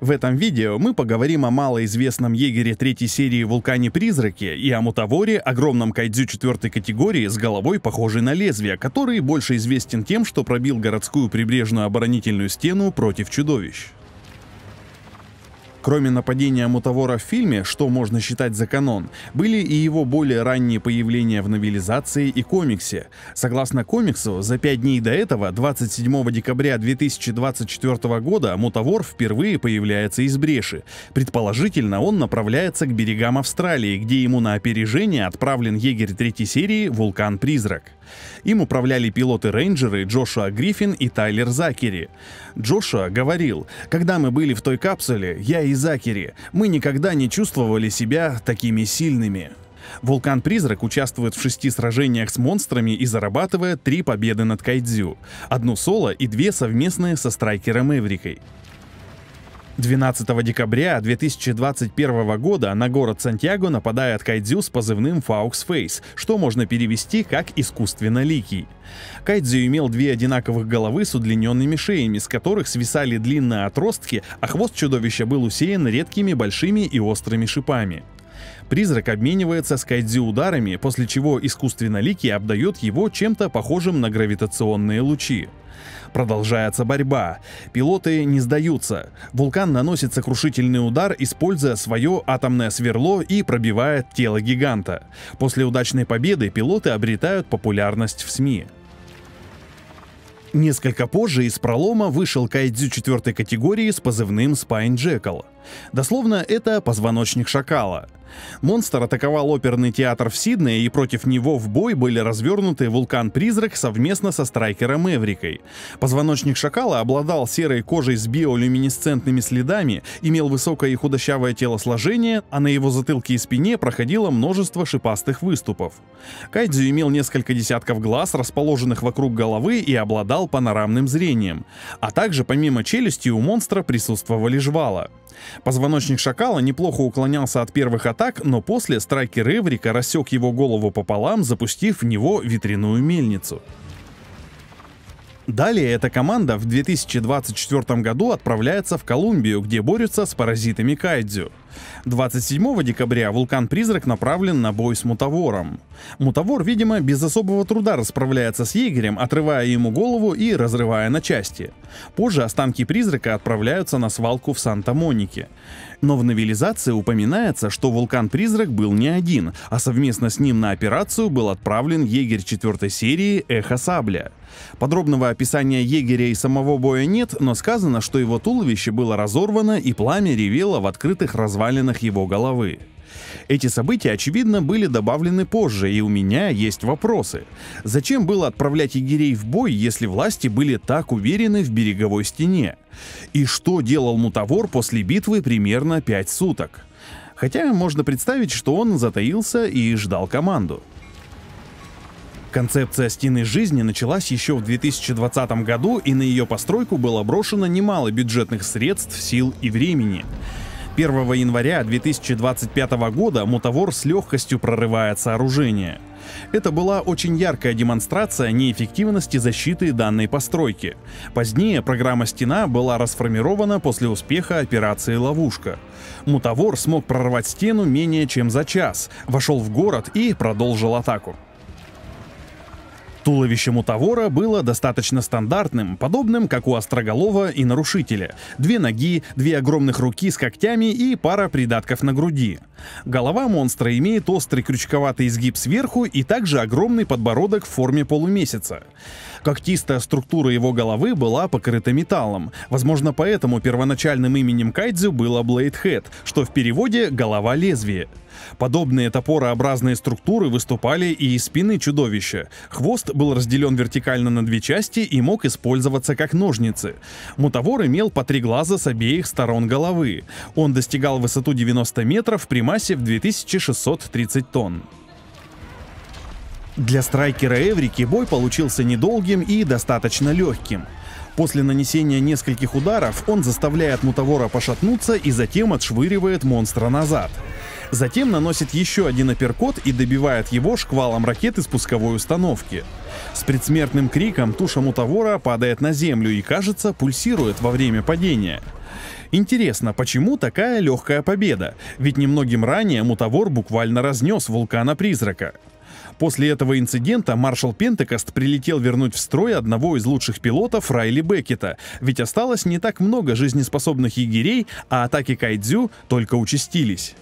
В этом видео мы поговорим о малоизвестном егере третьей серии вулкане Призраки" и о мутаворе, огромном кайдзю четвертой категории с головой, похожей на лезвие, который больше известен тем, что пробил городскую прибрежную оборонительную стену против чудовищ. Кроме нападения Мутавора в фильме, что можно считать за канон, были и его более ранние появления в новелизации и комиксе. Согласно комиксу, за пять дней до этого, 27 декабря 2024 года, Мутавор впервые появляется из бреши. Предположительно, он направляется к берегам Австралии, где ему на опережение отправлен егерь третьей серии «Вулкан-призрак». Им управляли пилоты-рейнджеры Джошуа Гриффин и Тайлер Закери. Джошуа говорил, «Когда мы были в той капсуле, я из Закери, мы никогда не чувствовали себя такими сильными. Вулкан-призрак участвует в шести сражениях с монстрами и зарабатывает три победы над Кайдзю, одну соло и две совместные со Страйкером Эврикой. 12 декабря 2021 года на город Сантьяго нападает кайдзю с позывным Фаукс Фейс, что можно перевести как «искусственно ликий». Кайдзю имел две одинаковых головы с удлиненными шеями, с которых свисали длинные отростки, а хвост чудовища был усеян редкими большими и острыми шипами. Призрак обменивается с Кайдзи ударами, после чего искусственно Лики обдает его чем-то похожим на гравитационные лучи. Продолжается борьба. Пилоты не сдаются. Вулкан наносит сокрушительный удар, используя свое атомное сверло и пробивает тело гиганта. После удачной победы пилоты обретают популярность в СМИ. Несколько позже из пролома вышел кайдзю четвертой категории с позывным Spine Jackal — Дословно, это позвоночник шакала. Монстр атаковал оперный театр в Сиднее, и против него в бой были развернуты вулкан-призрак совместно со страйкером Эврикой. Позвоночник шакала обладал серой кожей с биолюминесцентными следами, имел высокое и худощавое телосложение, а на его затылке и спине проходило множество шипастых выступов. Кайдзю имел несколько десятков глаз, расположенных вокруг головы, и обладал панорамным зрением. А также, помимо челюсти, у монстра присутствовали жвала. Позвоночник шакала неплохо уклонялся от первых атак, но после страйкер Эврика рассек его голову пополам, запустив в него ветряную мельницу. Далее эта команда в 2024 году отправляется в Колумбию, где борется с паразитами Кайдзю. 27 декабря вулкан-призрак направлен на бой с мутавором. Мутавор, видимо, без особого труда расправляется с егерем, отрывая ему голову и разрывая на части. Позже останки призрака отправляются на свалку в Санта-Монике. Но в новелизации упоминается, что вулкан-призрак был не один, а совместно с ним на операцию был отправлен егерь четвертой серии Эхо Сабля. Подробного описания егеря и самого боя нет, но сказано, что его туловище было разорвано и пламя ревело в открытых развалинах его головы. Эти события, очевидно, были добавлены позже, и у меня есть вопросы. Зачем было отправлять егерей в бой, если власти были так уверены в береговой стене? И что делал Мутавор после битвы примерно пять суток? Хотя можно представить, что он затаился и ждал команду. Концепция «Стены жизни» началась еще в 2020 году, и на ее постройку было брошено немало бюджетных средств, сил и времени. 1 января 2025 года мутовор с легкостью прорывает сооружение. Это была очень яркая демонстрация неэффективности защиты данной постройки. Позднее программа «Стена» была расформирована после успеха операции «Ловушка». Мутовор смог прорвать стену менее чем за час, вошел в город и продолжил атаку. Туловищем у Тавора было достаточно стандартным, подобным, как у Остроголова и Нарушителя. Две ноги, две огромных руки с когтями и пара придатков на груди. Голова монстра имеет острый крючковатый изгиб сверху и также огромный подбородок в форме полумесяца. Когтистая структура его головы была покрыта металлом. Возможно, поэтому первоначальным именем Кайдзю было Блейдхед, что в переводе «голова лезвия». Подобные топорообразные структуры выступали и из спины чудовища. Хвост был разделен вертикально на две части и мог использоваться как ножницы. Мутавор имел по три глаза с обеих сторон головы. Он достигал высоту 90 метров при массе в 2630 тонн. Для страйкера Эврики бой получился недолгим и достаточно легким. После нанесения нескольких ударов он заставляет мутавора пошатнуться и затем отшвыривает монстра назад. Затем наносит еще один апперкот и добивает его шквалом ракет из пусковой установки. С предсмертным криком туша мутавора падает на землю и, кажется, пульсирует во время падения. Интересно, почему такая легкая победа? Ведь немногим ранее мутавор буквально разнес вулкана-призрака. После этого инцидента маршал Пентекост прилетел вернуть в строй одного из лучших пилотов Райли Беккета, ведь осталось не так много жизнеспособных егерей, а атаки кайдзю только участились.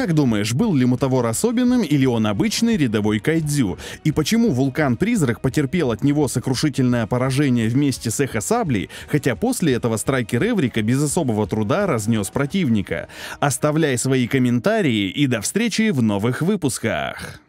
Как думаешь, был ли Мутавор особенным или он обычный рядовой кайдзю? И почему вулкан-призрак потерпел от него сокрушительное поражение вместе с эхо-саблей, хотя после этого страйкер Эврика без особого труда разнес противника? Оставляй свои комментарии и до встречи в новых выпусках!